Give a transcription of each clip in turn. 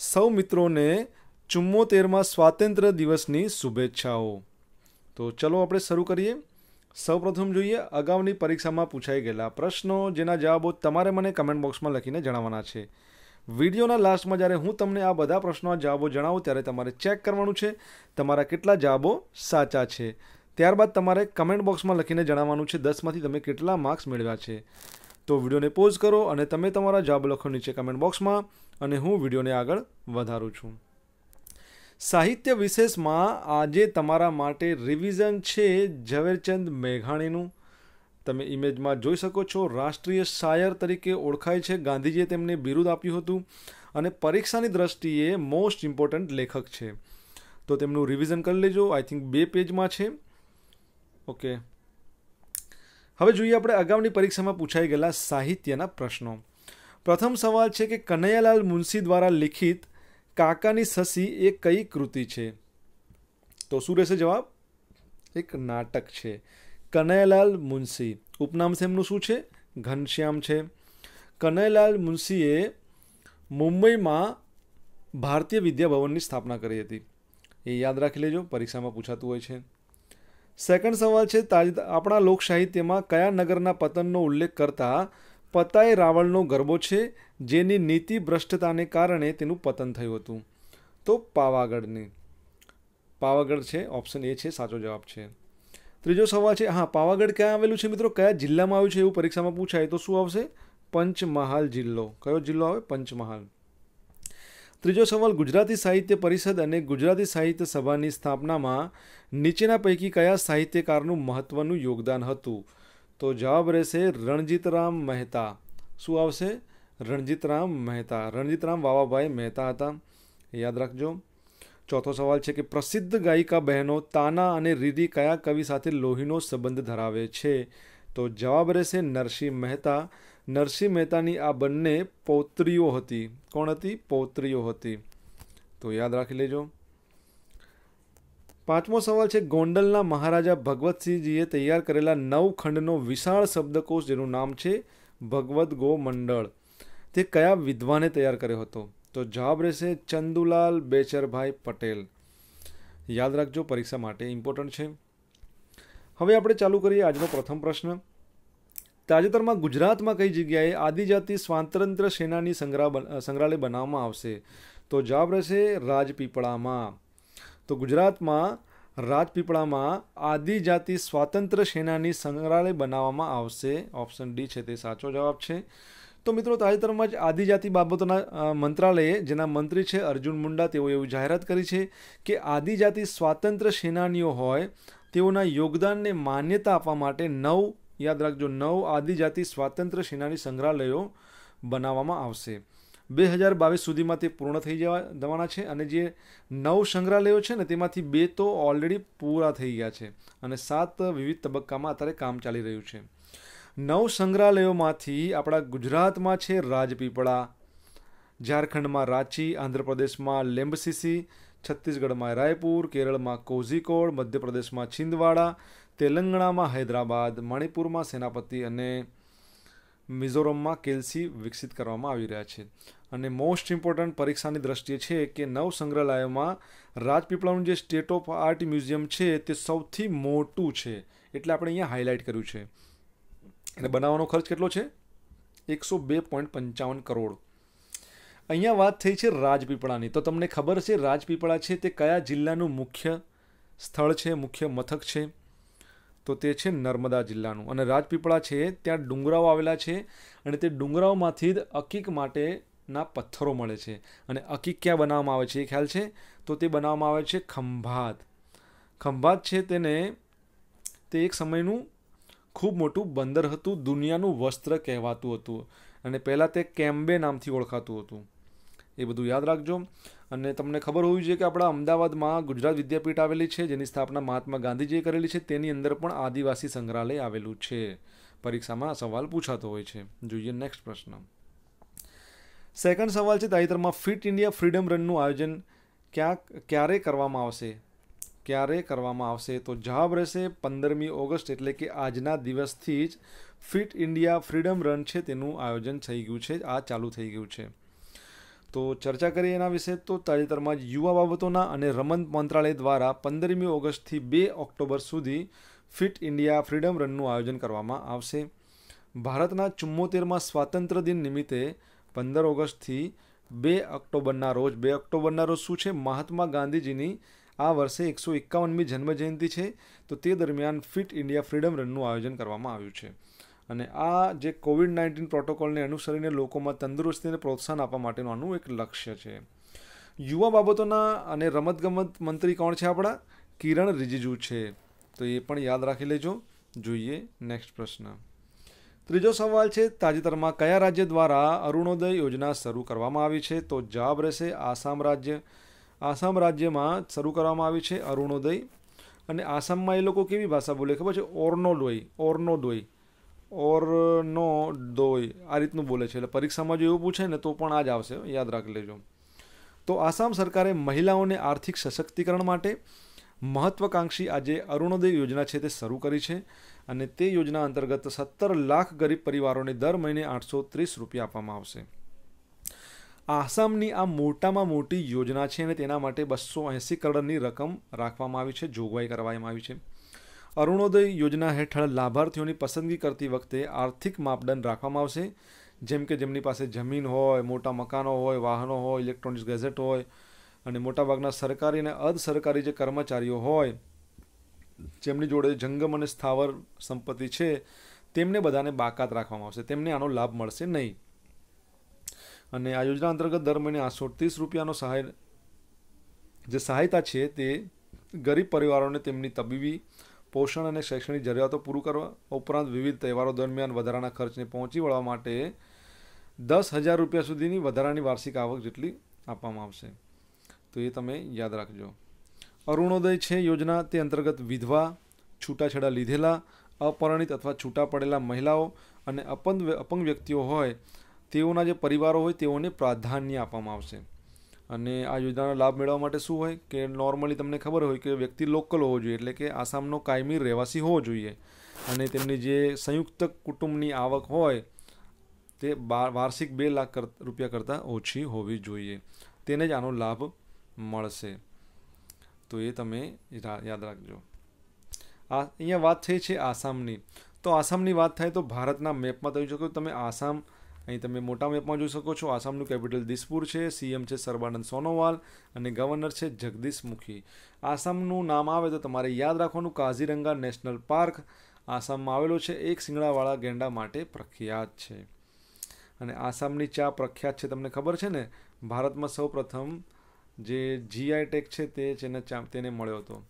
સૌ મિત્રોને ચુમ્મોતેરમાં સ્વાતંત્ર્ય દિવસની શુભેચ્છાઓ તો ચલો આપણે શરૂ કરીએ સૌપ્રથમ જોઈએ અગાઉની પરીક્ષામાં પૂછાઈ ગયેલા પ્રશ્નો જેના જવાબો તમારે મને કમેન્ટ બોક્સમાં લખીને જણાવવાના છે વિડીયોના લાસ્ટમાં જ્યારે હું તમને આ બધા પ્રશ્નોના જવાબો જણાવું ત્યારે તમારે ચેક કરવાનું છે તમારા કેટલા જવાબો સાચા છે ત્યારબાદ તમારે કમેન્ટ બોક્સમાં લખીને જણાવવાનું છે દસમાંથી તમે કેટલા માર્ક્સ મેળવ્યા છે તો વિડીયોને પોઝ કરો અને તમે તમારા જવાબ લખો નીચે કમેન્ટ બોક્સમાં અને હું વિડીયોને આગળ વધારું છું સાહિત્ય વિશેષમાં આજે તમારા માટે રિવિઝન છે ઝવેરચંદ મેઘાણીનું તમે ઇમેજમાં જોઈ શકો છો રાષ્ટ્રીય શાયર તરીકે ઓળખાય છે ગાંધીજીએ તેમને બિરુદ આપ્યું હતું અને પરીક્ષાની દ્રષ્ટિએ મોસ્ટ ઇમ્પોર્ટન્ટ લેખક છે તો તેમનું રિવિઝન કરી લેજો આઈ થિંક બે પેજમાં છે ઓકે હવે જોઈએ આપણે અગાઉની પરીક્ષામાં પૂછાઈ ગયેલા સાહિત્યના પ્રશ્નો પ્રથમ સવાલ છે કે કનૈયાલાલ મુનશી દ્વારા લિખિત કાકાની સસી એ કઈ કૃતિ છે તો શું રહેશે જવાબ એક નાટક છે કનૈયાલાલ મુનશી ઉપનામ છે એમનું શું છે ઘનશ્યામ છે કનૈયાલાલ મુનશીએ મુંબઈમાં ભારતીય વિદ્યાભવનની સ્થાપના કરી હતી એ યાદ રાખી લેજો પરીક્ષામાં પૂછાતું હોય છે સેકન્ડ સવાલ છે તાજેતર આપણા લોકસાહિત્યમાં કયા નગરના પતનનો ઉલ્લેખ કરતાં પતા એ રાવણનો ગરબો છે જેની નીતિ ભ્રષ્ટતાને કારણે તેનું પતન થયું હતું તો પાવાગઢની પાવાગઢ છે ઓપ્શન એ છે સાચો જવાબ છે ત્રીજો સવાલ છે હા પાવાગઢ ક્યાં આવેલું છે મિત્રો કયા જિલ્લામાં આવ્યું છે એવું પરીક્ષામાં પૂછાય તો શું આવશે પંચમહાલ જિલ્લો કયો જિલ્લો આવે પંચમહાલ ત્રીજો સવાલ ગુજરાતી સાહિત્ય પરિષદ અને ગુજરાતી સાહિત્ય સભાની સ્થાપનામાં નીચેના પૈકી કયા સાહિત્યકારનું મહત્ત્વનું યોગદાન હતું તો જવાબ રહેશે રણજીતરામ મહેતા શું આવશે રણજીતરામ મહેતા રણજીતરામ વાવાભાઈ મહેતા હતા યાદ રાખજો ચોથો સવાલ છે કે પ્રસિદ્ધ ગાયિકા બહેનો તાના અને રીરી કયા કવિ સાથે લોહીનો સંબંધ ધરાવે છે તો જવાબ રહેશે નરસિંહ મહેતા નરસિંહ મહેતાની આ બંને પૌત્રીઓ હતી કોણ હતી પૌત્રીઓ હતી તો યાદ રાખી લેજો પાંચમો સવાલ છે ગોંડલના મહારાજા ભગવતસિંહજીએ તૈયાર કરેલા નવ ખંડનો વિશાળ શબ્દકોશ જેનું નામ છે ભગવદ ગો મંડળ તે કયા વિદ્વાને તૈયાર કર્યો હતો તો જવાબ રહેશે ચંદુલાલ બેચરભાઈ પટેલ યાદ રાખજો પરીક્ષા માટે ઇમ્પોર્ટન્ટ છે હવે આપણે ચાલુ કરીએ આજનો પ્રથમ પ્રશ્ન તાજેતરમાં ગુજરાતમાં કઈ જગ્યાએ આદિજાતિ સ્વાતંત્ર્ય સેનાની સંગ્રહ સંગ્રહાલય બનાવવામાં આવશે તો જવાબ રહેશે રાજપીપળામાં તો ગુજરાતમાં રાજપીપળામાં આદિજાતિ સ્વાતંત્ર્ય સેનાની સંગ્રહાલય બનાવવામાં આવશે ઓપ્શન ડી છે તે સાચો જવાબ છે તો મિત્રો તાજેતરમાં જ આદિજાતિ બાબતોના મંત્રાલયે જેના મંત્રી છે અર્જુન મુંડા તેઓએ એવું જાહેરાત કરી છે કે આદિજાતિ સ્વાતંત્ર્ય સેનાનીઓ હોય તેઓના યોગદાનને માન્યતા આપવા માટે નવ યાદ રાખજો નવ આદિજાતિ સ્વાતંત્ર્ય સેનાની સંગ્રહાલયો બનાવવામાં આવશે બે હજાર બાવીસ સુધીમાં તે પૂર્ણ થઈ જવા જવાના છે અને જે નવ સંગ્રહાલયો છે ને તેમાંથી બે તો ઓલરેડી પૂરા થઈ ગયા છે અને સાત વિવિધ તબક્કામાં અત્યારે કામ ચાલી રહ્યું છે નવ સંગ્રહાલયોમાંથી આપણા ગુજરાતમાં છે રાજપીપળા ઝારખંડમાં રાંચી આંધ્રપ્રદેશમાં લેમ્બસીસી છત્તીસગઢમાં રાયપુર કેરળમાં કોઝીકોડ મધ્યપ્રદેશમાં છિંદવાડા તેલંગણામાં હૈદરાબાદ મણિપુરમાં સેનાપતિ અને મિઝોરમમાં કેલ્સી વિકસિત કરવામાં આવી રહ્યા છે અને મોસ્ટ ઇમ્પોર્ટન્ટ પરીક્ષાની દ્રષ્ટિએ છે કે નવ સંગ્રહાલયોમાં રાજપીપળાનું જે સ્ટેટ ઓફ આર્ટ મ્યુઝિયમ છે તે સૌથી મોટું છે એટલે આપણે અહીંયા હાઇલાઇટ કર્યું છે અને બનાવવાનો ખર્ચ કેટલો છે એકસો બે પોઈન્ટ પંચાવન કરોડ અહીંયા વાત થઈ છે રાજપીપળાની તો તમને ખબર છે રાજપીપળા છે તે કયા જિલ્લાનું મુખ્ય સ્થળ છે મુખ્ય મથક છે તો તે છે નર્મદા જિલ્લાનું અને રાજપીપળા છે ત્યાં ડુંગરાઓ આવેલા છે અને તે ડુંગરાઓમાંથી જ અકીક માટે ના પથ્થરો મળે છે અને અકી ક્યાં બનાવવામાં આવે છે એ ખ્યાલ છે તો તે બનાવવામાં આવે છે ખંભાત ખંભાત છે તેને તે એક સમયનું ખૂબ મોટું બંદર હતું દુનિયાનું વસ્ત્ર કહેવાતું હતું અને પહેલાં તે કેમ્બે નામથી ઓળખાતું હતું એ બધું યાદ રાખજો અને તમને ખબર હોવી જોઈએ કે આપણા અમદાવાદમાં ગુજરાત વિદ્યાપીઠ આવેલી છે જેની સ્થાપના મહાત્મા ગાંધીજીએ કરેલી છે તેની અંદર પણ આદિવાસી સંગ્રહાલય આવેલું છે પરીક્ષામાં સવાલ પૂછાતો હોય છે જોઈએ નેક્સ્ટ પ્રશ્ન સેકન્ડ સવાલ છે તાજેતરમાં ફિટ ઇન્ડિયા ફ્રીડમ રનનું આયોજન ક્યાં ક્યારે કરવામાં આવશે ક્યારે કરવામાં આવશે તો જવાબ રહેશે પંદરમી ઓગસ્ટ એટલે કે આજના દિવસથી જ ફિટ ઇન્ડિયા ફ્રીડમ રન છે તેનું આયોજન થઈ ગયું છે આ ચાલુ થઈ ગયું છે તો ચર્ચા કરીએ એના વિશે તો તાજેતરમાં જ યુવા બાબતોના અને રમત મંત્રાલય દ્વારા પંદરમી ઓગસ્ટથી બે ઓક્ટોબર સુધી ફિટ ઇન્ડિયા ફ્રીડમ રનનું આયોજન કરવામાં આવશે ભારતના ચુમ્મોતેરમાં સ્વાતંત્ર્ય દિન નિમિત્તે પંદર ઓગસ્ટથી બે ઓક્ટોબરના રોજ બે ઓક્ટોબરના રોજ શું છે મહાત્મા ગાંધીજીની આ વર્ષે એકસો એકાવનમી જન્મજયંતિ છે તો તે દરમિયાન ફિટ ઇન્ડિયા ફ્રીડમ રનનું આયોજન કરવામાં આવ્યું છે અને આ જે કોવિડ નાઇન્ટીન પ્રોટોકોલને અનુસરીને લોકોમાં તંદુરસ્તીને પ્રોત્સાહન આપવા માટેનું આનું એક લક્ષ્ય છે યુવા બાબતોના અને રમતગમત મંત્રી કોણ છે આપણા કિરણ રિજિજુ છે તો એ પણ યાદ રાખી લેજો જોઈએ નેક્સ્ટ પ્રશ્ન ત્રીજો સવાલ છે તાજેતરમાં કયા રાજ્ય દ્વારા અરુણોદય યોજના શરૂ કરવામાં આવી છે તો જવાબ રહેશે આસામ રાજ્ય આસામ રાજ્યમાં શરૂ કરવામાં આવી છે અરુણોદય અને આસામમાં એ લોકો કેવી ભાષા બોલે ખબર છે ઓર્નોડોય ઓર્નોડોય ઓર્નોડોય આ રીતનું બોલે છે એટલે પરીક્ષામાં જો એવું પૂછે ને તો પણ આ જ આવશે યાદ રાખી લેજો તો આસામ સરકારે મહિલાઓને આર્થિક સશક્તિકરણ માટે મહત્વાકાંક્ષી આજે અરુણોદય યોજના છે તે શરૂ કરી છે અને તે યોજના અંતર્ગત સત્તર લાખ ગરીબ પરિવારોને દર મહિને આઠસો ત્રીસ રૂપિયા આપવામાં આવશે આસામની આ મોટામાં મોટી યોજના છે અને તેના માટે બસો એંસી કરોડની રકમ રાખવામાં આવી છે જોગવાઈ કરવામાં આવી છે અરુણોદય યોજના હેઠળ લાભાર્થીઓની પસંદગી કરતી વખતે આર્થિક માપદંડ રાખવામાં આવશે જેમ કે જેમની પાસે જમીન હોય મોટા મકાનો હોય વાહનો હોય ઇલેક્ટ્રોનિક્સ ગેઝેટ હોય અને મોટાભાગના સરકારી અને અર્ધ સરકારી જે કર્મચારીઓ હોય જેમની જોડે જંગમ અને સ્થાવર સંપત્તિ છે તેમને બધાને બાકાત રાખવામાં આવશે તેમને આનો લાભ મળશે નહીં અને આ યોજના અંતર્ગત દર મહિને આઠસો ત્રીસ રૂપિયાનો સહાય જે સહાયતા છે તે ગરીબ પરિવારોને તેમની તબીબી પોષણ અને શૈક્ષણિક જરૂરિયાતો પૂરું કરવા ઉપરાંત વિવિધ તહેવારો દરમિયાન વધારાના ખર્ચને પહોંચી વળવા માટે દસ હજાર રૂપિયા સુધીની વધારાની વાર્ષિક આવક જેટલી આપવામાં આવશે તો એ તમે યાદ રાખજો અરુણોદય છે યોજના તે અંતર્ગત વિધવા છૂટાછેડા લીધેલા અપરણિત અથવા છૂટા પડેલા મહિલાઓ અને અપંગ અપંગ વ્યક્તિઓ હોય તેઓના જે પરિવારો હોય તેઓને પ્રાધાન્ય આપવામાં આવશે અને આ યોજનાનો લાભ મેળવવા માટે શું હોય કે નોર્મલી તમને ખબર હોય કે વ્યક્તિ લોકલ હોવો જોઈએ એટલે કે આસામનો કાયમી રહેવાસી હોવો જોઈએ અને તેમની જે સંયુક્ત કુટુંબની આવક હોય તે વાર્ષિક બે લાખ કર રૂપિયા કરતાં ઓછી હોવી જોઈએ તેને જ આનો લાભ મળશે તો એ તમે યાદ રાખજો આ અહીંયા વાત થઈ છે આસામની તો આસામની વાત થાય તો ભારતના મેપમાં તમે શકો તમે આસામ અહીં તમે મોટા મેપમાં જોઈ શકો છો આસામનું કેપિટલ દિસપુર છે સીએમ છે સર્બાનંદ સોનોવાલ અને ગવર્નર છે જગદીશ મુખી આસામનું નામ આવે તો તમારે યાદ રાખવાનું કાઝીરંગા નેશનલ પાર્ક આસામમાં આવેલો છે એક શિંગડાવાળા ગેંડા માટે પ્રખ્યાત છે અને આસામની ચા પ્રખ્યાત છે તમને ખબર છે ને ભારતમાં સૌ પ્રથમ જે જીઆઈ ટેક છે તે જેને તેને મળ્યો હતો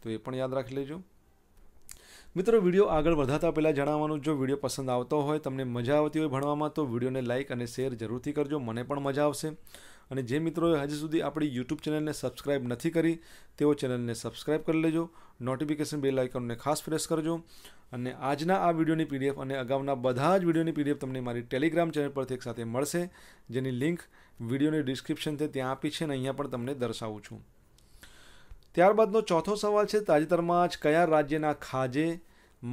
તો એ પણ યાદ રાખી લેજો મિત્રો વિડીયો આગળ વધાતા પહેલાં જણાવવાનું જો વિડીયો પસંદ આવતો હોય તમને મજા આવતી હોય ભણવામાં તો વિડીયોને લાઇક અને શેર જરૂરથી કરજો મને પણ મજા આવશે અને જે મિત્રોએ હજી સુધી આપણી યુટ્યુબ ચેનલને સબસ્ક્રાઇબ નથી કરી તેઓ ચેનલને સબસ્ક્રાઇબ કરી લેજો નોટિફિકેશન બેલ આઇકનને ખાસ પ્રેસ કરજો અને આજના આ વિડીયોની પીડીએફ અને અગાઉના બધા જ વિડીયોની પીડીએફ તમને મારી ટેલિગ્રામ ચેનલ પરથી એકસાથે મળશે જેની લિંક વિડીયોની ડિસ્ક્રિપ્શન છે ત્યાં આપી છે અને અહીંયા પણ તમને દર્શાવું છું ત્યારબાદનો ચોથો સવાલ છે તાજેતરમાં જ કયા રાજ્યના ખાજે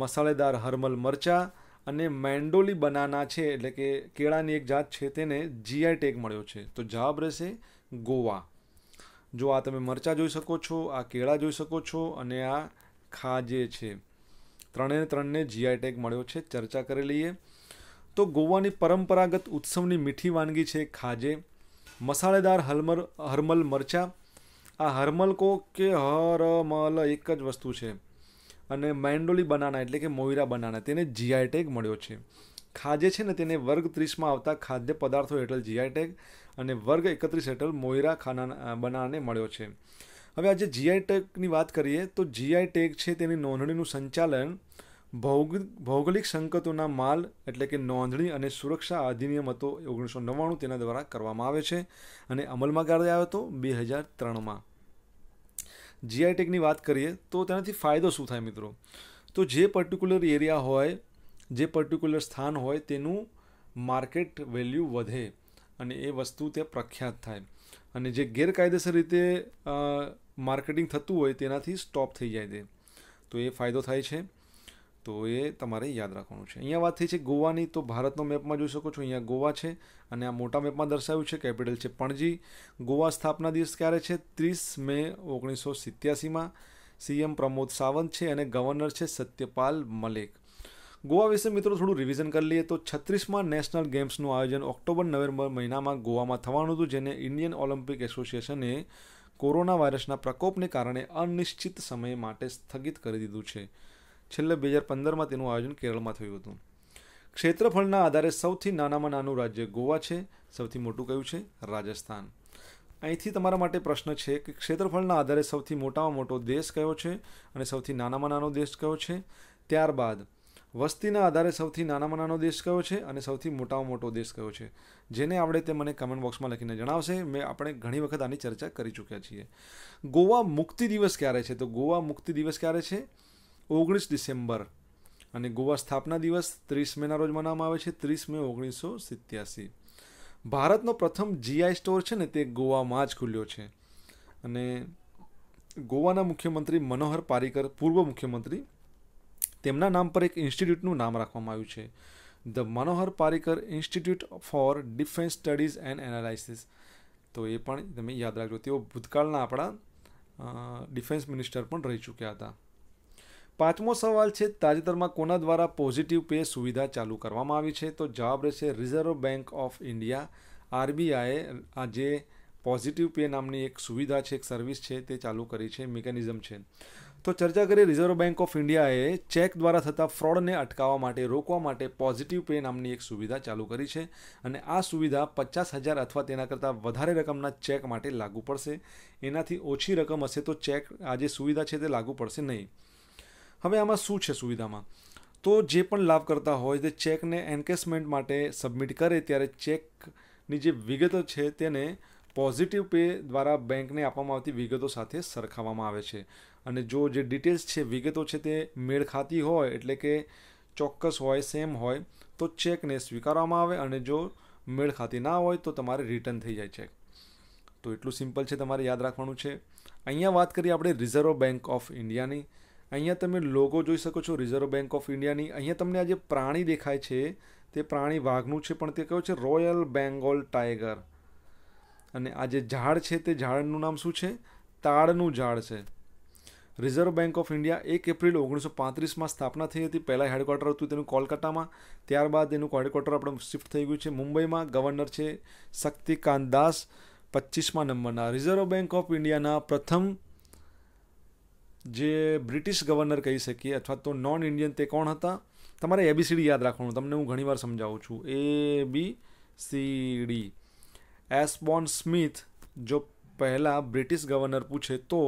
મસાલેદાર હર્મલ મરચાં અને મેન્ડોલી બનાના છે એટલે કે કેળાની એક જાત છે તેને જીઆઈ ટેગ મળ્યો છે તો જવાબ રહેશે ગોવા જો આ તમે મરચાં જોઈ શકો છો આ કેળા જોઈ શકો છો અને આ ખાજે છે ત્રણે ત્રણને જીઆઈ ટેગ મળ્યો છે ચર્ચા કરી લઈએ તો ગોવાની પરંપરાગત ઉત્સવની મીઠી વાનગી છે ખાજે મસાલેદાર હલમર હરમલ મરચાં આ હરમલ કો કે હરમલ એક જ વસ્તુ છે અને મેન્ડોલી બનાના એટલે કે મોઈરા બનાના તેને જીઆઈ ટેગ મળ્યો છે ખાજે છે ને તેને વર્ગ ત્રીસમાં આવતા ખાદ્ય પદાર્થો હેઠળ જીઆઈ ટેગ અને વર્ગ એકત્રીસ હેઠળ મોઈરા ખાના બનાને મળ્યો છે હવે આજે જીઆઈ ટેગની વાત કરીએ તો જીઆઈ ટેગ છે તેની નોંધણીનું સંચાલન ભૌગ ભૌગોલિક સંકતોના માલ એટલે કે નોંધણી અને સુરક્ષા અધિનિયમ હતો ઓગણીસો નવ્વાણું તેના દ્વારા કરવામાં આવે છે અને અમલમાં કાઢી આવ્યો હતો બે હજાર ત્રણમાં જીઆઈ ટેકની વાત કરીએ તો તેનાથી ફાયદો શું થાય મિત્રો તો જે પર્ટિક્યુલર એરિયા હોય જે પર્ટિક્યુલર સ્થાન હોય તેનું માર્કેટ વેલ્યુ વધે અને એ વસ્તુ ત્યાં પ્રખ્યાત થાય અને જે ગેરકાયદેસર રીતે માર્કેટિંગ થતું હોય તેનાથી સ્ટોપ થઈ જાય તે તો એ ફાયદો થાય છે તો એ તમારે યાદ રાખવાનું છે અહીંયા વાત થઈ છે ગોવાની તો ભારતનો મેપમાં જોઈ શકો છો અહીંયા ગોવા છે અને આ મોટા મેપમાં દર્શાવ્યું છે કેપિટલ છે પણજી ગોવા સ્થાપના દિવસ ક્યારે છે ત્રીસ મે ઓગણીસો સિત્યાસીમાં સીએમ પ્રમોદ સાવંત છે અને ગવર્નર છે સત્યપાલ મલેક ગોવા વિશે મિત્રો થોડું રિવિઝન કરી લઈએ તો છત્રીસમાં નેશનલ ગેમ્સનું આયોજન ઓક્ટોબર નવેમ્બર મહિનામાં ગોવામાં થવાનું હતું જેને ઇન્ડિયન ઓલિમ્પિક એસોસિએશને કોરોના વાયરસના પ્રકોપને કારણે અનિશ્ચિત સમય માટે સ્થગિત કરી દીધું છે છેલ્લે બે હજાર પંદરમાં તેનું આયોજન કેરળમાં થયું હતું ક્ષેત્રફળના આધારે સૌથી નાનામાં નાનું રાજ્ય ગોવા છે સૌથી મોટું કયું છે રાજસ્થાન અહીંથી તમારા માટે પ્રશ્ન છે કે ક્ષેત્રફળના આધારે સૌથી મોટામાં મોટો દેશ કયો છે અને સૌથી નાનામાં નાનો દેશ કયો છે ત્યારબાદ વસ્તીના આધારે સૌથી નાનામાં નાનો દેશ કયો છે અને સૌથી મોટામાં મોટો દેશ કયો છે જેને આપણે તે મને કમેન્ટ બોક્સમાં લખીને જણાવશે મેં આપણે ઘણી વખત આની ચર્ચા કરી ચૂક્યા છીએ ગોવા મુક્તિ દિવસ ક્યારે છે તો ગોવા મુક્તિ દિવસ ક્યારે છે ઓગણીસ ડિસેમ્બર અને ગોવા સ્થાપના દિવસ ત્રીસ મેના રોજ મનાવવામાં આવે છે ત્રીસ મે ઓગણીસો સિત્યાસી ભારતનો પ્રથમ જીઆઈ સ્ટોર છે ને તે ગોવામાં જ ખુલ્યો છે અને ગોવાના મુખ્યમંત્રી મનોહર પારિકર પૂર્વ મુખ્યમંત્રી તેમના નામ પર એક ઇન્સ્ટિટ્યૂટનું નામ રાખવામાં આવ્યું છે the Manohar Parrikar institute for defence studies and analysis તો એ પણ તમે યાદ રાખજો તેઓ ભૂતકાળના આપણા ડિફેન્સ મિનિસ્ટર પણ રહી ચૂક્યા હતા પાંચમો સવાલ છે તાજેતરમાં કોના દ્વારા પોઝિટિવ પે સુવિધા ચાલુ કરવામાં આવી છે તો જવાબ રહેશે રિઝર્વ બેન્ક ઓફ ઇન્ડિયા આરબીઆઈએ આ જે પોઝિટિવ પે નામની એક સુવિધા છે એક સર્વિસ છે તે ચાલુ કરી છે મિકેનિઝમ છે તો ચર્ચા કરી રિઝર્વ બેન્ક ઓફ ઇન્ડિયાએ ચેક દ્વારા થતા ફ્રોડને અટકાવવા માટે રોકવા માટે પોઝિટિવ પે નામની એક સુવિધા ચાલુ કરી છે અને આ સુવિધા પચાસ હજાર અથવા તેના કરતાં વધારે રકમના ચેક માટે લાગુ પડશે એનાથી ઓછી રકમ હશે તો ચેક આ જે સુવિધા છે તે લાગુ પડશે નહીં હવે આમાં શું છે સુવિધામાં તો જે પણ લાભ કરતા હોય તે ચેકને એન્કેસમેન્ટ માટે સબમિટ કરે ત્યારે ચેકની જે વિગતો છે તેને પોઝિટિવ પે દ્વારા બેંકને આપવામાં આવતી વિગતો સાથે સરખાવવામાં આવે છે અને જો જે ડિટેલ્સ છે વિગતો છે તે મેળ ખાતી હોય એટલે કે ચોક્કસ હોય સેમ હોય તો ચેકને સ્વીકારવામાં આવે અને જો મેળ ખાતી ના હોય તો તમારે રિટર્ન થઈ જાય ચેક તો એટલું સિમ્પલ છે તમારે યાદ રાખવાનું છે અહીંયા વાત કરીએ આપણે રિઝર્વ બેંક ઓફ ઇન્ડિયાની અહીંયા તમે લોગો જોઈ શકો છો રિઝર્વ બેન્ક ઓફ ઇન્ડિયાની અહીંયા તમને આ જે પ્રાણી દેખાય છે તે પ્રાણી વાઘનું છે પણ તે કયો છે રોયલ બેંગોલ ટાઈગર અને આ જે ઝાડ છે તે ઝાડનું નામ શું છે તાળનું ઝાડ છે રિઝર્વ બેંક ઓફ ઇન્ડિયા એક એપ્રિલ ઓગણીસો પાંત્રીસમાં સ્થાપના થઈ હતી પહેલાં હેડક્વાર્ટર હતું તેનું કોલકાતામાં ત્યારબાદ એનું હેડક્વાર્ટર આપણે શિફ્ટ થઈ ગયું છે મુંબઈમાં ગવર્નર છે શક્તિકાંત દાસ પચીસમા નંબરના રિઝર્વ બેન્ક ઓફ ઇન્ડિયાના પ્રથમ જે બ્રિટિશ ગવર્નર કહી શકીએ અથવા તો નોન ઇન્ડિયન તે કોણ હતા તમારે એબીસીડી યાદ રાખવાનું તમને હું ઘણીવાર સમજાવું છું A B C D Osborne Smith જો પહેલાં બ્રિટિશ ગવર્નર પૂછે તો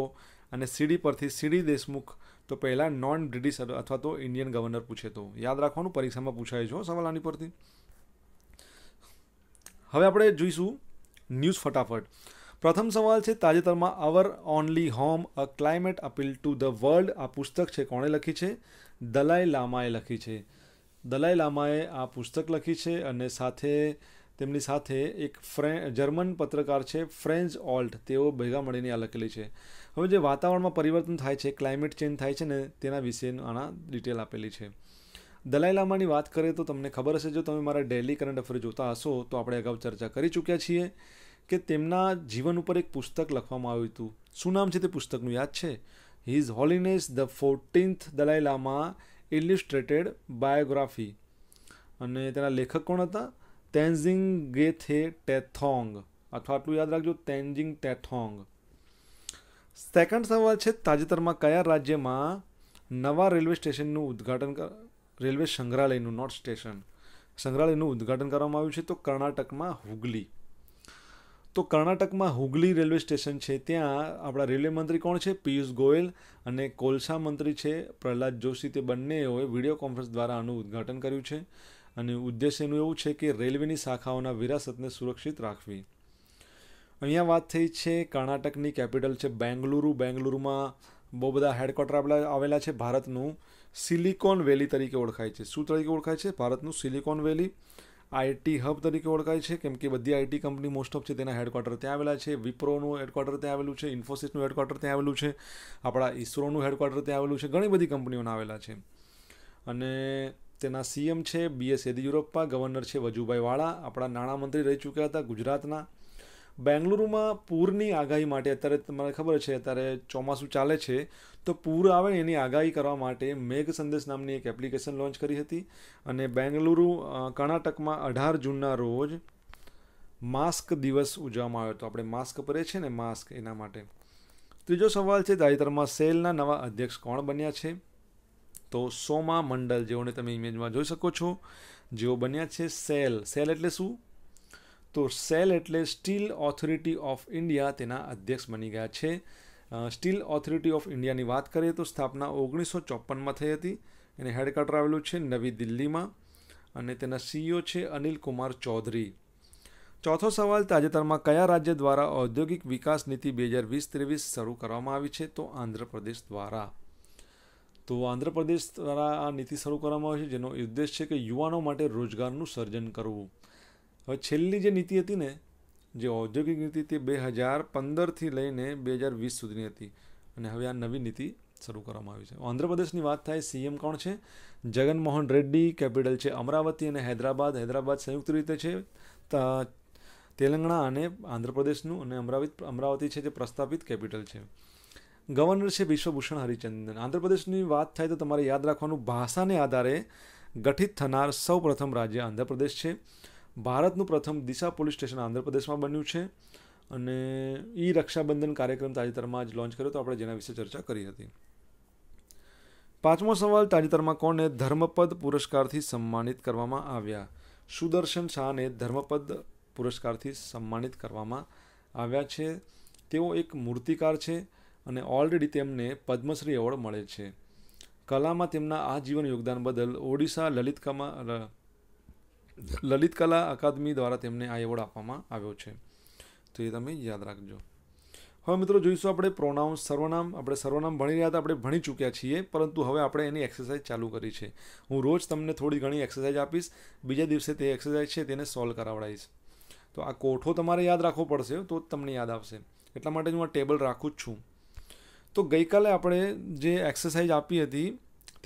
અને સીડી પરથી સીડી દેશમુખ તો પહેલાં નોન બ્રિટિશ અથવા તો ઇન્ડિયન ગવર્નર પૂછે તો યાદ રાખવાનું પરીક્ષામાં પૂછાય છો સવાલ આની પરથી હવે આપણે જોઈશું ન્યૂઝ ફટાફટ પ્રથમ સવાલ છે તાજેતરમાં our only home a climate appeal to the world આ પુસ્તક છે કોણે લખી છે દલાઈ લામાએ લખી છે દલાઈ લામાએ આ પુસ્તક લખી છે અને સાથે તેમની સાથે એક ફ્રે જર્મન પત્રકાર છે ફ્રેન્ચ ઓલ્ટ તેઓ ભેગા મળીને આ લખેલી છે હવે જે વાતાવરણમાં પરિવર્તન થાય છે ક્લાઇમેટ ચેન્જ થાય છે ને તેના વિશે આના ડિટેલ આપેલી છે દલાઈ લામાની વાત કરીએ તો તમને ખબર હશે જો તમે મારા ડેલી કરંટ અફેર જોતા હશો તો આપણે અગાઉ ચર્ચા કરી ચૂક્યા છીએ કે તેમના જીવન ઉપર એક પુસ્તક લખવામાં આવ્યું હતું શું નામ છે તે પુસ્તકનું યાદ છે his holiness the fourteenth Dalai Lama illustrated biography અને તેના લેખક કોણ હતા તેન્ઝિંગ ગેથે ટેથોંગ અથવા આટલું યાદ રાખજો તેન્જિંગ ટેથોંગ સેકન્ડ સવાલ છે તાજેતરમાં કયા રાજ્યમાં નવા રેલવે સ્ટેશનનું ઉદ્ઘાટન રેલવે સંગ્રહાલયનું નોટ સ્ટેશન સંગ્રહાલયનું ઉદ્ઘાટન કરવામાં આવ્યું છે તો કર્ણાટકમાં હુગલી તો કર્ણાટકમાં હુગલી રેલવે સ્ટેશન છે ત્યાં આપણા રેલવે મંત્રી કોણ છે પિયુષ ગોયલ અને કોલસા મંત્રી છે પ્રહલાદ જોશી તે બંનેઓએ વિડીયો કોન્ફરન્સ દ્વારા આનું ઉદ્ઘાટન કર્યું છે અને ઉદ્દેશ્યનું એવું છે કે રેલવેની શાખાઓના વિરાસતને સુરક્ષિત રાખવી અહીંયા વાત થઈ છે કર્ણાટકની કેપિટલ છે બેંગલુરુ બેંગલુરુમાં બહુ બધા હેડક્વાર્ટર આપણા આવેલા છે ભારતનું સિલિકોન વેલી તરીકે ઓળખાય છે શું તરીકે ઓળખાય છે ભારતનું સિલિકોન વેલી આઈટી હબ તરીકે ઓળખાય છે કેમ કે બધી આઈટી કંપની મોસ્ટ ઓફ છે તેના હેડક્વાર્ટર ત્યાં આવેલા છે વિપ્રોનું હેડક્વાર્ટર ત્યાં આવેલું છે ઇન્ફોસિસનું હેડક્વાર્ટર ત્યાં આવેલું છે આપણા ઇસરોનું હેડક્વાર્ટર ત્યાં આવેલું છે ઘણી બધી કંપનીઓના આવેલા છે અને તેના સીએમ છે બીએસ યેદિયુરપ્પા ગવર્નર છે વજુભાઈ વાળા આપણા નાણામંત્રી રહી ચૂક્યા હતા ગુજરાતના બેંગલુરુમાં પૂરની આગાહી માટે અત્યારે તમને ખબર છે અત્યારે ચોમાસું ચાલે છે તો પૂર આવે એની આગાહી કરવા માટે મેઘ સંદેશ નામની એક એપ્લિકેશન લોન્ચ કરી હતી અને બેંગલુરુ કર્ણાટકમાં અઢાર જૂનના રોજ માસ્ક દિવસ ઉજવવામાં આવ્યો હતો આપણે માસ્ક પહેરે છે ને માસ્ક એના માટે ત્રીજો સવાલ છે તાજેતરમાં સેલના નવા અધ્યક્ષ કોણ બન્યા છે તો સોમા મંડલ જેઓને તમે ઇમેજમાં જોઈ શકો છો જેઓ બન્યા છે સેલ સેલ એટલે શું તો સેલ એટલે સ્ટીલ ઓથોરિટી ઓફ ઇન્ડિયા તેના અધ્યક્ષ બની ગયા છે સ્ટીલ ઓથોરિટી ઓફ ઇન્ડિયાની વાત કરીએ તો સ્થાપના ઓગણીસો ચોપનમાં થઈ હતી એને હેડક્વાર્ટર આવેલું છે નવી દિલ્હીમાં અને તેના સીઈઓ છે અનિલ કુમાર ચૌધરી ચોથો સવાલ તાજેતરમાં કયા રાજ્ય દ્વારા ઔદ્યોગિક વિકાસ નીતિ બે હજાર વીસ ત્રેવીસ શરૂ કરવામાં આવી છે તો આંધ્રપ્રદેશ દ્વારા તો આંધ્રપ્રદેશ દ્વારા આ નીતિ શરૂ કરવામાં આવી છે જેનો ઉદ્દેશ છે કે યુવાનો માટે રોજગારનું સર્જન કરવું હવે છેલ્લી જે નીતિ હતી ને જે ઔદ્યોગિક નીતિ તે બે હજાર પંદરથી લઈને બે હજાર વીસ સુધીની હતી અને હવે આ નવી નીતિ શરૂ કરવામાં આવી છે આંધ્રપ્રદેશની વાત થાય સીએમ કોણ છે જગનમોહન રેડ્ડી કેપિટલ છે અમરાવતી અને હૈદરાબાદ હૈદરાબાદ સંયુક્ત રીતે છે તેલંગણા અને આંધ્રપ્રદેશનું અને અમરાવત અમરાવતી છે જે પ્રસ્થાપિત કેપિટલ છે ગવર્નર છે વિશ્વભૂષણ હરિચંદન આંધ્રપ્રદેશની વાત થાય તો તમારે યાદ રાખવાનું ભાષાને આધારે ગઠિત થનાર સૌ પ્રથમ રાજ્ય આંધ્રપ્રદેશ છે ભારતનું પ્રથમ દિશા પોલીસ સ્ટેશન આંધ્રપ્રદેશમાં બન્યું છે અને એ રક્ષાબંધન કાર્યક્રમ તાજેતરમાં જ લોન્ચ કર્યો તો આપણે જેના વિશે ચર્ચા કરી હતી પાંચમો સવાલ તાજેતરમાં કોને ધર્મપદ પુરસ્કારથી સન્માનિત કરવામાં આવ્યા સુદર્શન શાહને ધર્મપદ પુરસ્કારથી સન્માનિત કરવામાં આવ્યા છે તેઓ એક મૂર્તિકાર છે અને ઓલરેડી તેમને પદ્મશ્રી એવોર્ડ મળે છે કલામાં તેમના આજીવન યોગદાન બદલ ઓડિશા લલિત કમા લલિત કલા અકાદમી દ્વારા તેમને આ એવોર્ડ આપવામાં આવ્યો છે તો એ તમે યાદ રાખજો હવે મિત્રો જોઈશું આપણે પ્રોનાઉન્સ સર્વનામ આપણે સર્વનામ ભણી રહ્યા હતા આપણે ભણી ચૂક્યા છીએ પરંતુ હવે આપણે એની એક્સરસાઇઝ ચાલુ કરી છે હું રોજ તમને થોડી ઘણી એક્સરસાઇઝ આપીશ બીજા દિવસે તે એક્સરસાઇઝ છે તેને સોલ્વ કરાવડાવીશ તો આ કોઠો તમારે યાદ રાખવો પડશે તો જ તમને યાદ આવશે એટલા માટે હું આ ટેબલ રાખું જ છું તો ગઈકાલે આપણે જે એક્સરસાઇઝ આપી હતી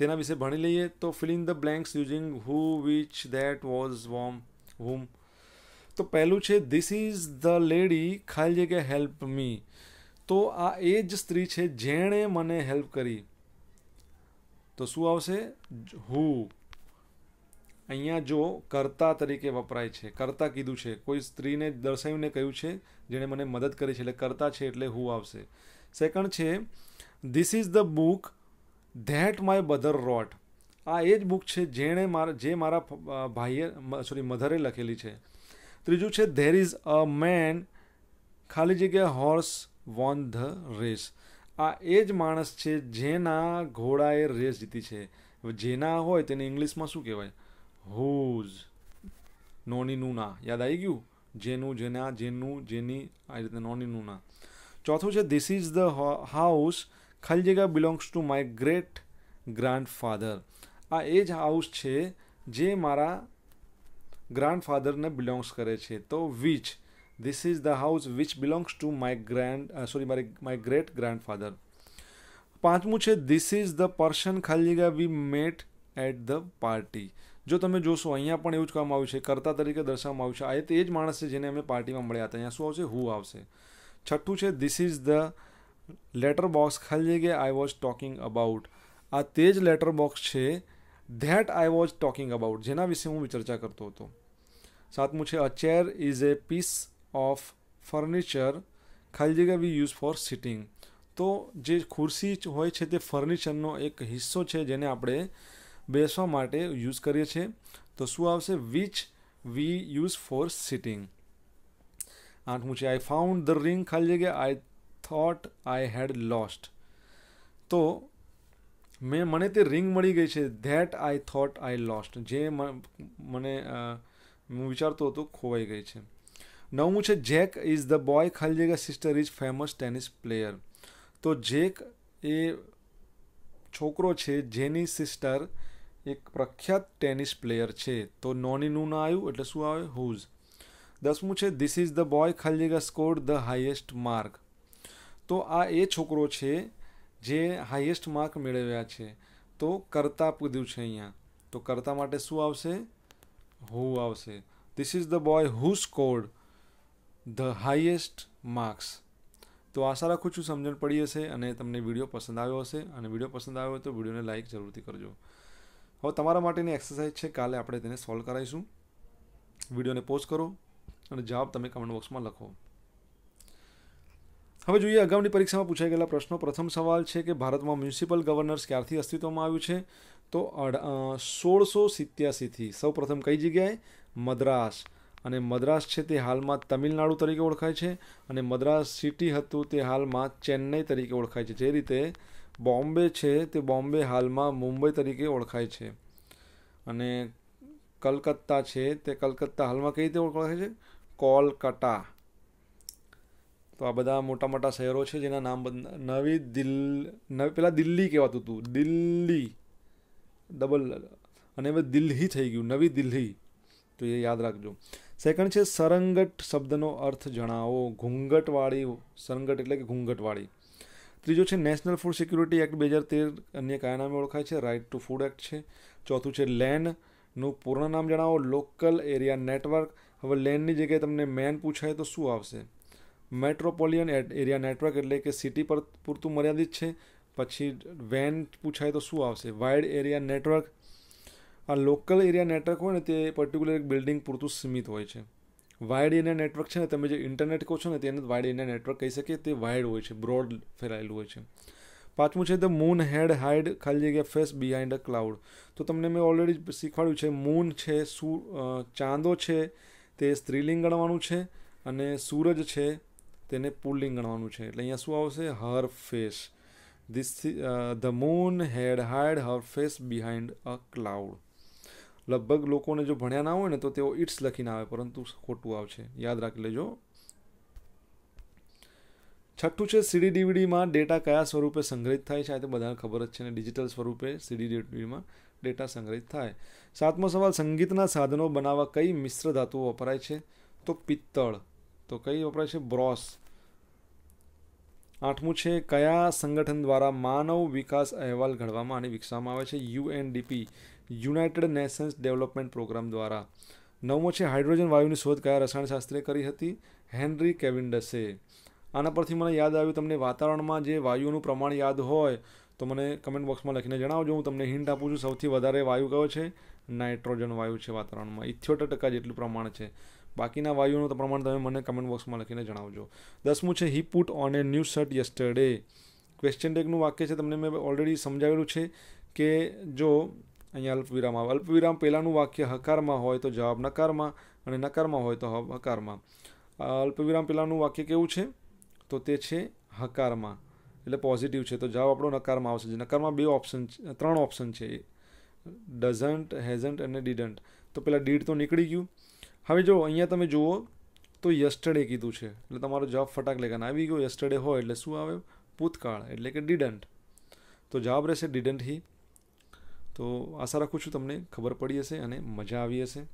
તેના વિશે ભણી લઈએ તો filling the blanks using who which that whose whom whom તો પહેલું છે ધીસ ઇઝ ધ લેડી ખાલી જગ્યા હેલ્પ મી તો આ એ જ સ્ત્રી છે જેણે મને હેલ્પ કરી તો શું આવશે હુ અહીંયા જો કરતા તરીકે વપરાય છે કરતા કીધું છે કોઈ સ્ત્રીને દર્શાવીને કહ્યું છે જેણે મને મદદ કરી છે એટલે કરતા છે એટલે હું આવશે સેકન્ડ છે this is the book that my brother wrote આ એ જ બુક છે જેણે મારા જે મારા ભાઈએ સોરી મધરે લખેલી છે ત્રીજું છે ધેર ઇઝ અ મેન ખાલી જગ્યા હોર્સ વોન ધ રેસ આ એ જ માણસ છે જેના ઘોડાએ રેસ જીતી છે જેના હોય તેને ઇંગ્લિશમાં શું કહેવાય હુઝ નોની નૂના યાદ આવી ગયું જેનું જેના જેનું જેની આ રીતે નોની નૂના ચોથું છે ધીસ ઇઝ ધ હાઉસ ખાલી જગ્યા belongs to my great grandfather આ એ જ હાઉસ છે જે મારા ગ્રાન્ડફાધરને બિલોંગ્સ કરે છે તો which this is the house which belongs to my grand sorry મારી માય ગ્રેટ ગ્રાન્ડફાધર પાંચમું છે ધીસ ઇઝ ધ પર્સન ખાલી જગ્યા we met at the party જો તમે જોશો અહીંયા પણ એવું જ કહેવામાં આવ્યું છે કરતા તરીકે દર્શાવવામાં આવ્યું છે આ તે જ માણસ છે જેને અમે પાર્ટીમાં મળ્યા હતા અહીંયા શું આવશે હુ આવશે છઠ્ઠું છે this is the letter box ખાલી જગ્યાએ આઈ વોઝ ટોકિંગ અબાઉટ આ તે જ લેટર બોક્સ છે that I was talking about જેના વિશે હું ચર્ચા કરતો હતો સાતમું છે a chair is a piece of furniture ખાલી જગ્યા વી યુઝ ફોર સિટિંગ તો જે ખુરશી હોય છે તે ફર્નિચરનો એક હિસ્સો છે જેને આપણે બેસવા માટે યુઝ કરીએ છીએ તો શું આવશે which we use for sitting આઠમું છે આઈ ફાઉન્ડ ધ રિંગ ખાલી જગ્યા આઈ થોટ આઈ હેડ લોસ્ટ તો મેં મને તે રિંગ મળી ગઈ છે that I thought I lost જે મને હું વિચારતો હતો ખોવાઈ ગઈ છે નવમું છે જેક ઇઝ ધ બોય ખલજેગા sister is famous tennis player તો જેક એ છોકરો છે જેની સિસ્ટર એક પ્રખ્યાત ટેનિસ પ્લેયર છે તો નોનીનું ના આવ્યું એટલે શું આવે હુઝ દસમું છે ધીસ ઇઝ ધ બોય ખલજેગા સ્કોર ધ હાઈએસ્ટ માર્ક તો આ એ છોકરો છે જે હાઈએસ્ટ માર્ક મેળવ્યા છે તો કરતા પૂધ્યું છે અહીંયા તો કરતા માટે શું આવશે હુ આવશે this is the boy who scored the highest marks તો આશા રાખું છું સમજણ પડી હશે અને તમને વિડીયો પસંદ આવ્યો હશે અને વિડીયો પસંદ આવ્યો તો વિડીયોને લાઇક જરૂરથી કરજો હવે તમારા માટેની એક્સરસાઇઝ છે કાલે આપણે તેને સોલ્વ કરાવીશું વિડીયોને પોસ્ટ કરો અને જવાબ તમે કમેન્ટ બોક્સમાં લખો હવે જોઈએ અગાઉની પરીક્ષામાં પૂછાઈ ગયેલા પ્રશ્નો પ્રથમ સવાલ છે કે ભારતમાં મ્યુનિસિપલ ગવર્નર્સ ક્યારથી અસ્તિત્વમાં આવ્યું છે તો સોળસો સિત્યાસીથી સૌ પ્રથમ કઈ જગ્યાએ મદ્રાસ અને મદ્રાસ છે તે હાલમાં તમિલનાડુ તરીકે ઓળખાય છે અને મદ્રાસ સિટી હતું તે હાલમાં ચેન્નઈ તરીકે ઓળખાય છે જે રીતે બોમ્બે છે તે બોમ્બે હાલમાં મુંબઈ તરીકે ઓળખાય છે અને કલકત્તા છે તે કલકત્તા હાલમાં કઈ રીતે ઓળખાય છે કોલકાતા તો આ બધા મોટા મોટા શહેરો છે જેના નામ નવી દિલ નવી પહેલાં દિલ્હી કહેવાતું હતું દિલ્હી ડબલ અને હવે દિલ્હી થઈ ગયું નવી દિલ્હી તો એ યાદ રાખજો સેકન્ડ છે સરંગટ શબ્દનો અર્થ જણાવો ઘૂંઘટવાળી સરંગટ એટલે કે ઘૂંઘટવાળી ત્રીજો છે નેશનલ ફૂડ સિક્યુરિટી એક્ટ બે હજાર તેર અન્ય કયા નામે ઓળખાય છે રાઇટ ટુ ફૂડ એક્ટ છે ચોથું છે લેનનું પૂર્ણ નામ જણાવો લોકલ એરિયા નેટવર્ક હવે લેનની જગ્યાએ તમને મેન પૂછાય તો શું આવશે મેટ્રોપોલિયન એરિયા નેટવર્ક એટલે કે સિટી પર પૂરતું મર્યાદિત છે પછી વેન પૂછાય તો શું આવશે વાઇડ એરિયા નેટવર્ક આ લોકલ એરિયા નેટવર્ક હોય ને તે પર્ટિક્યુલર એક બિલ્ડિંગ પૂરતું સીમિત હોય છે વાઇડ એરિયા નેટવર્ક છે ને તમે જે ઇન્ટરનેટ કહો છો ને તેને વાઇડ એરિયા નેટવર્ક કહી શકીએ તે વાઇડ હોય છે બ્રોડ ફેલાયેલું હોય છે પાંચમું છે ધ મૂન હેડ હાઇડ ખાલી જગ્યા ફેસ બિહાઇન્ડ અ ક્લાઉડ તો તમને મેં ઓલરેડી શીખવાડ્યું છે મૂન છે સુ ચાંદો છે તે સ્ત્રીલિંગ ગણવાનું છે અને સૂરજ છે તેને પુલિંગ ગણવાનું છે એટલે અહીંયા શું આવશે her face this the moon had hide her face behind a cloud લગભગ લોકોને જો ભણ્યા ના હોય ને તો તેઓ ઇટ્સ લખીને આવે પરંતુ ખોટું આવશે યાદ રાખી લેજો છઠ્ઠું છે સીડી ડીવીડીમાં ડેટા કયા સ્વરૂપે સંગ્રહિત થાય છે આ તો બધાને ખબર જ છે ને ડિજિટલ સ્વરૂપે સીડી ડીવીડીમાં ડેટા સંગ્રહિત થાય સાતમો સવાલ સંગીતના સાધનો બનાવવા કઈ મિશ્ર ધાતુઓ વપરાય છે તો પિત્તળ તો કઈ વપરાય છે બ્રોસ આઠમું છે કયા સંગઠન દ્વારા માનવ વિકાસ અહેવાલ ઘડવામાં અને વિકસાવવામાં આવે છે UNDP United Nations Development Programme દ્વારા નવમો છે હાઇડ્રોજન વાયુની શોધ કયા રસાયણશાસ્ત્રીએ કરી હતી હેનરી કેવિન્ડસે આના પરથી મને યાદ આવ્યું તમને વાતાવરણમાં જે વાયુનું પ્રમાણ યાદ હોય તો મને કમેન્ટ બોક્સમાં લખીને જણાવજો હું તમને હિન્ટ આપું છું સૌથી વધારે વાયુ કયો છે નાઇટ્રોજન વાયુ છે વાતાવરણમાં ઇથ્યોતેર ટકા જેટલું પ્રમાણ છે બાકીના વાયુઓનું પ્રમાણ તમે મને કમેન્ટ બોક્સમાં લખીને જણાવજો દસમું છે he put on a new shirt yesterday question ટેગનું વાક્ય છે તમને મેં ઓલરેડી સમજાવેલું છે કે જો અહીંયા અલ્પવિરામ આવે અલ્પવિરામ પહેલાંનું વાક્ય હકારમાં હોય તો જવાબ નકારમાં અને નકારમાં હોય તો હકારમાં અલ્પવિરામ પહેલાંનું વાક્ય કેવું છે તો તે છે હકારમાં એટલે પોઝિટિવ છે તો જવાબ આપણો નકારમાં આવશે નકારમાં બે ઓપ્શન ત્રણ ઓપ્શન છે ડઝન્ટ હેઝન્ટ અને ડીડન્ટ તો પહેલાં ડીડ તો નીકળી ગયું હવે જો અહીંયા તમે જુઓ તો યસ્ટરડે કીધું છે એટલે તમારો જવાબ ફટાક લેખાને આવી ગયો યસ્ટરડે હોય એટલે શું આવે ભૂતકાળ એટલે કે ડીડન્ટ તો જવાબ રહેશે ડીડન્ટ હી તો આશા રાખું છું તમને ખબર પડી હશે અને મજા આવી હશે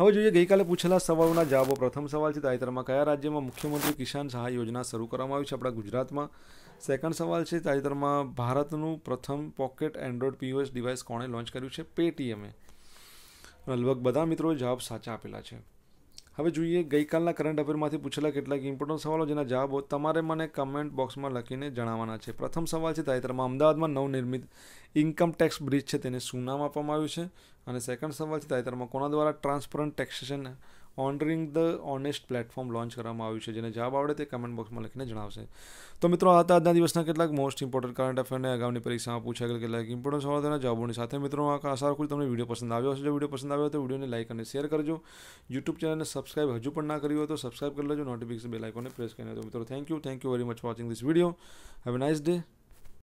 હવે જોઈએ ગઈકાલે પૂછેલા સવાલોના જવાબો પ્રથમ સવાલ છે તાજેતરમાં કયા રાજ્યમાં મુખ્યમંત્રી કિસાન સહાય યોજના શરૂ કરવામાં આવી છે આપણા ગુજરાતમાં સેકન્ડ સવાલ છે તાજેતરમાં ભારતનું પ્રથમ પોકેટ એન્ડ્રોઇડ પીઓએસ ડિવાઇસ કોણે લોન્ચ કર્યું છે પેટીએમે લગભગ બધા મિત્રોએ જવાબ સાચા આપેલા છે હવે જોઈએ ગઈકાલના કરંટ અફેરમાંથી પૂછેલા કેટલાક ઇમ્પોર્ટન્ટ સવાલો જેના જવાબો તમારે મને કમેન્ટ બોક્સમાં લખીને જણાવવાના છે પ્રથમ સવાલ છે તાજેતરમાં અમદાવાદમાં નવનિર્મિત ઇન્કમ ટેક્સ બ્રિજ છે તેને શું નામ આપવામાં આવ્યું છે અને સેકન્ડ સવાલ છે તાજેતરમાં કોના દ્વારા transparent taxation honouring the honest platform launch કરવામાં આવ્યું છે જેને જવાબ આવડે તે કમેન્ટ બોક્સમાં લખીને જણાવશે તો મિત્રો આ આજના દિવસના કેટલાક મોસ્ટ ઇમ્પોર્ટન્ટ કરંટ અફેરને અગાઉની પરીક્ષામાં પૂછાય કેટલાક ઇમ્પોર્ટન્ટ સવાલ તેના જવાબોની સાથે મિત્રો આશા રાખું તમને વિડીયો પસંદ આવ્યો હશે જો વિડીયો પસંદ આવ્યો તો વિડીયોને લાઇક અને શેર કરજો યુટ્યુબ ચેનલને સબસ્ક્રાઇબ હજુ પણ ના કર્યું હોય તો સબસ્ક્રાઇબ કરી લેજો નોટિફિકેશન બેલ આઇકોનને પ્રેસ કરીને તો મિત્રો thank you thank you very much watching this video have a nice day